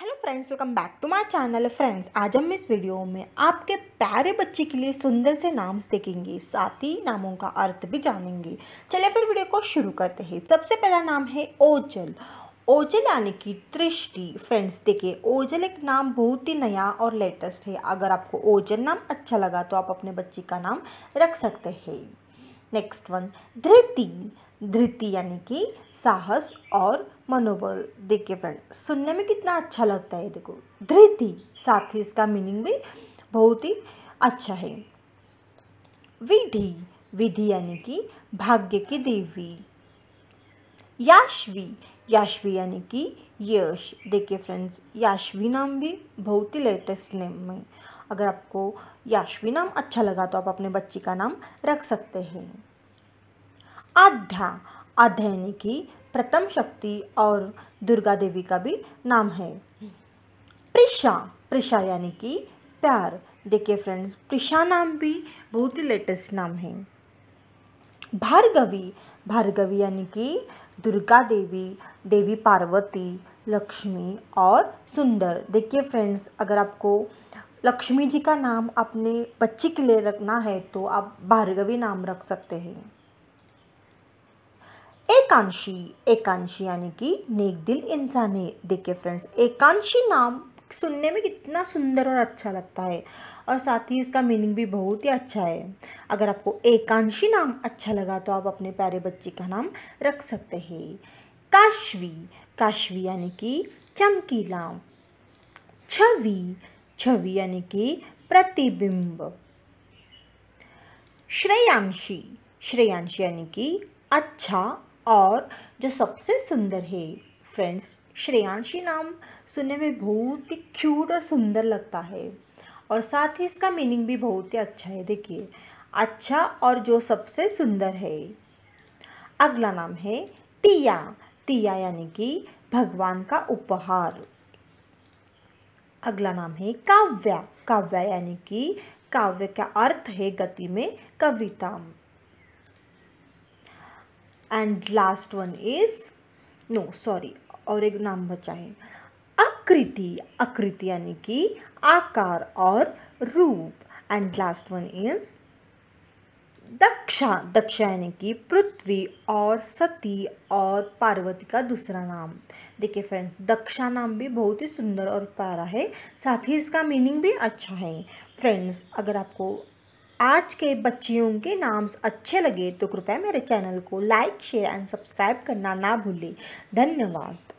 hello friends welcome back to my channel friends आज हम इस वीडियो में आपके प्यारे बच्चे के लिए सुंदर से नाम्स देखेंगे साथ ही नामों का अर्थ भी जानेंगे चलिए फिर वीडियो को शुरू करते हैं सबसे पहला नाम है ओजल ओजल यानी कि दृष्टि फ्रेंड्स देखिए ओजल एक नाम बहुत ही नया और लेटेस्ट है अगर आपको ओजल नाम अच्छा लगा तो आप अपने बच्चे का नाम रख सकते हैं नेक्स्ट वन धृति धृति यानी कि साहस और मनोबल देखिए फ्रेंड सुनने में कितना अच्छा लगता है देखो धृति साथ ही इसका मीनिंग भी बहुत ही अच्छा है विधि विधि यानी कि भाग्य की देवी याश्वी याश्वी यानी कि यश देखिए फ्रेंड्स याश्वी नाम भी बहुत ही लेटेस्ट नेम में अगर आपको याश्वी नाम अच्छा लगा तो आप अपने बच्ची का नाम रख सकते हैं आध्या आध्या यानी कि प्रथम शक्ति और दुर्गा देवी का भी नाम है प्रिशा प्रिशा यानी कि प्यार देखिए फ्रेंड्स प्रिशा नाम भी बहुत ही लेटेस्ट नाम है भार्गवी भार्गवी यानी कि दुर्गा देवी देवी पार्वती लक्ष्मी और सुंदर देखिए फ्रेंड्स अगर आपको लक्ष्मी जी का नाम अपने बच्चे के लिए रखना है तो आप भार्गवी नाम रख सकते हैं एकांशी एकांशी यानी कि नेक दिल इंसान है देखिए फ्रेंड्स एकांशी नाम सुनने में कितना सुंदर और अच्छा लगता है और साथ ही इसका मीनिंग भी बहुत ही अच्छा है अगर आपको एकांशी नाम अच्छा लगा तो आप अपने प्यारे बच्चे का नाम रख सकते हैं काशवी काशवी यानी कि चमकीला छवि छवि यानी कि प्रतिबिंब श्रेयांशी श्रेयांशी यानी कि अच्छा और जो सबसे सुंदर है फ्रेंड्स श्रेयांशी नाम सुनने में बहुत ही क्यूट और सुंदर लगता है और साथ ही इसका मीनिंग भी बहुत ही अच्छा है देखिए अच्छा और जो सबसे सुंदर है अगला नाम है तिया तिया यानी कि भगवान का उपहार अगला नाम है काव्या काव्या यानी कि काव्य का अर्थ है गति में कविता and last one is no sorry और एक नाम बचा है आकृति आकृति यानी कि आकार और रूप and last one is Daksha Daksha यानी कि पृथ्वी और सती और पार्वती का दूसरा नाम देखिए फ्रेंड दक्षा नाम भी बहुत ही सुंदर और प्यारा है साथ ही इसका मीनिंग भी अच्छा है फ्रेंड्स अगर आपको आज के बच्चियों के नाम्स अच्छे लगे तो कृपया मेरे चैनल को लाइक शेयर एंड सब्सक्राइब करना ना भूलें धन्यवाद